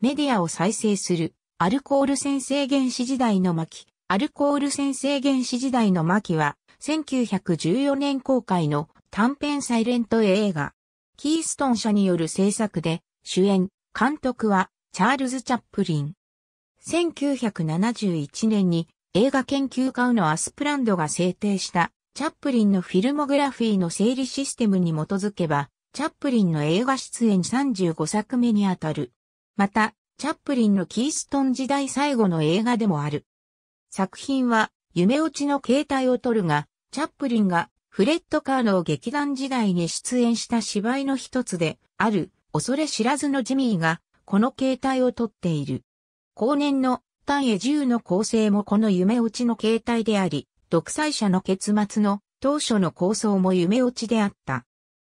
メディアを再生する、アルコール先制原始時代の巻、アルコール先制原始時代の巻は、1914年公開の短編サイレント映画、キーストン社による制作で、主演、監督は、チャールズ・チャップリン。1971年に映画研究家のアスプランドが制定したチャップリンのフィルモグラフィーの整理システムに基づけば、チャップリンの映画出演35作目にあたるまた、チャップリンのキーストン時代最後の映画でもある。作品は、夢落ちの形態を撮るが、チャップリンがフレッド・カーの劇団時代に出演した芝居の一つで、ある、恐れ知らずのジミーが、この形態をとっている。後年の、単へ銃の構成もこの夢落ちの形態であり、独裁者の結末の、当初の構想も夢落ちであった。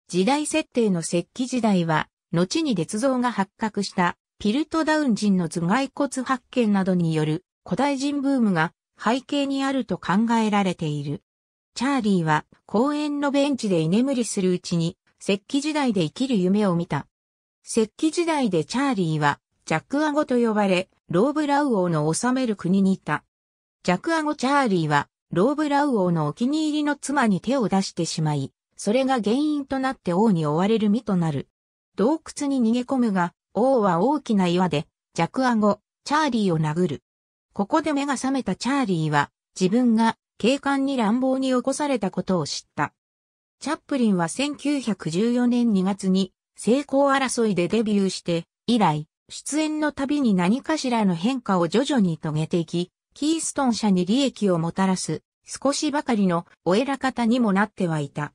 時代設定の石器時代は、後に鉄造が発覚したピルトダウン人の頭蓋骨発見などによる古代人ブームが背景にあると考えられている。チャーリーは公園のベンチで居眠りするうちに石器時代で生きる夢を見た。石器時代でチャーリーはジャックアゴと呼ばれ、ローブラウ王の治める国にいた。ジャックアゴチャーリーはローブラウ王のお気に入りの妻に手を出してしまい、それが原因となって王に追われる身となる。洞窟に逃げ込むが、王は大きな岩で、弱顎、チャーリーを殴る。ここで目が覚めたチャーリーは、自分が警官に乱暴に起こされたことを知った。チャップリンは1914年2月に、成功争いでデビューして、以来、出演のたびに何かしらの変化を徐々に遂げていき、キーストン社に利益をもたらす、少しばかりのお偉方にもなってはいた。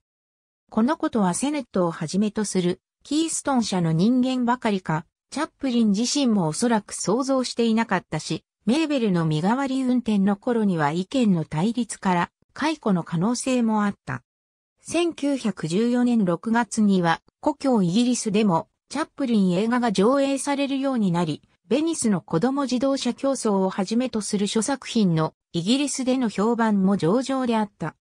このことはセネットをはじめとする、キーストン社の人間ばかりか、チャップリン自身もおそらく想像していなかったし、メーベルの身代わり運転の頃には意見の対立から解雇の可能性もあった。1914年6月には故郷イギリスでもチャップリン映画が上映されるようになり、ベニスの子供自動車競争をはじめとする諸作品のイギリスでの評判も上々であった。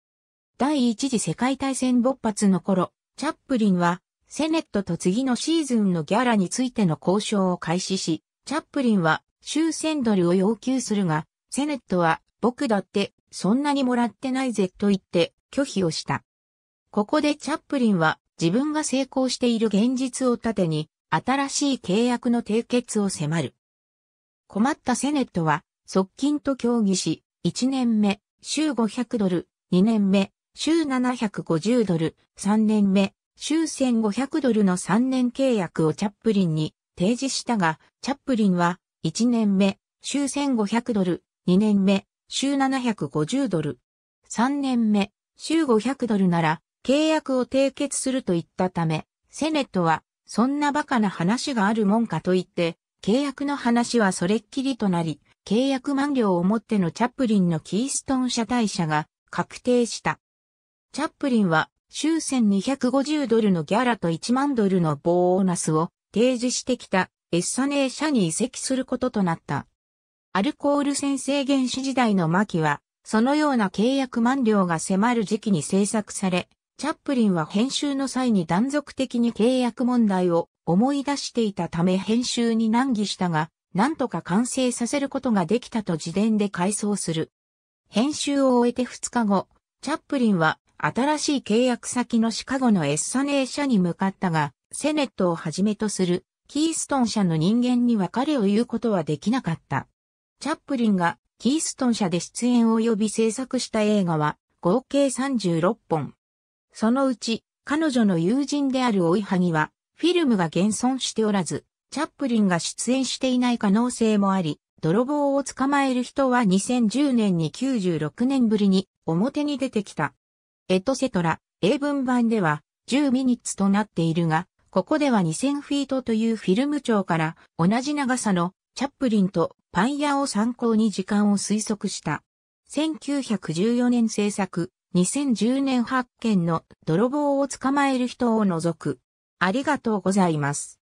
第一次世界大戦勃発の頃、チャップリンはセネットと次のシーズンのギャラについての交渉を開始し、チャップリンは終戦ドルを要求するが、セネットは僕だってそんなにもらってないぜと言って拒否をした。ここでチャップリンは自分が成功している現実を盾に新しい契約の締結を迫る。困ったセネットは側近と協議し、1年目、週500ドル、2年目、週750ドル、3年目、週1500ドルの3年契約をチャップリンに提示したが、チャップリンは1年目、週1500ドル、2年目、週750ドル、3年目、週500ドルなら契約を締結すると言ったため、セネットはそんな馬鹿な話があるもんかと言って、契約の話はそれっきりとなり、契約満了をもってのチャップリンのキーストン社大社が確定した。チャップリンは終戦250ドルのギャラと1万ドルのボーナスを提示してきたエッサネー社に移籍することとなった。アルコール先制原始時代の末期は、そのような契約満了が迫る時期に制作され、チャップリンは編集の際に断続的に契約問題を思い出していたため編集に難儀したが、なんとか完成させることができたと自伝で回想する。編集を終えて2日後、チャップリンは新しい契約先のシカゴのエッサネー社に向かったが、セネットをはじめとするキーストン社の人間に別れを言うことはできなかった。チャップリンがキーストン社で出演及び制作した映画は合計36本。そのうち彼女の友人である追いはぎはフィルムが現存しておらず、チャップリンが出演していない可能性もあり、泥棒を捕まえる人は2010年に96年ぶりに表に出てきた。エトセトラ、英文版では10ミニッツとなっているが、ここでは2000フィートというフィルム長から同じ長さのチャップリンとパン屋を参考に時間を推測した。1914年制作、2010年発見の泥棒を捕まえる人を除く。ありがとうございます。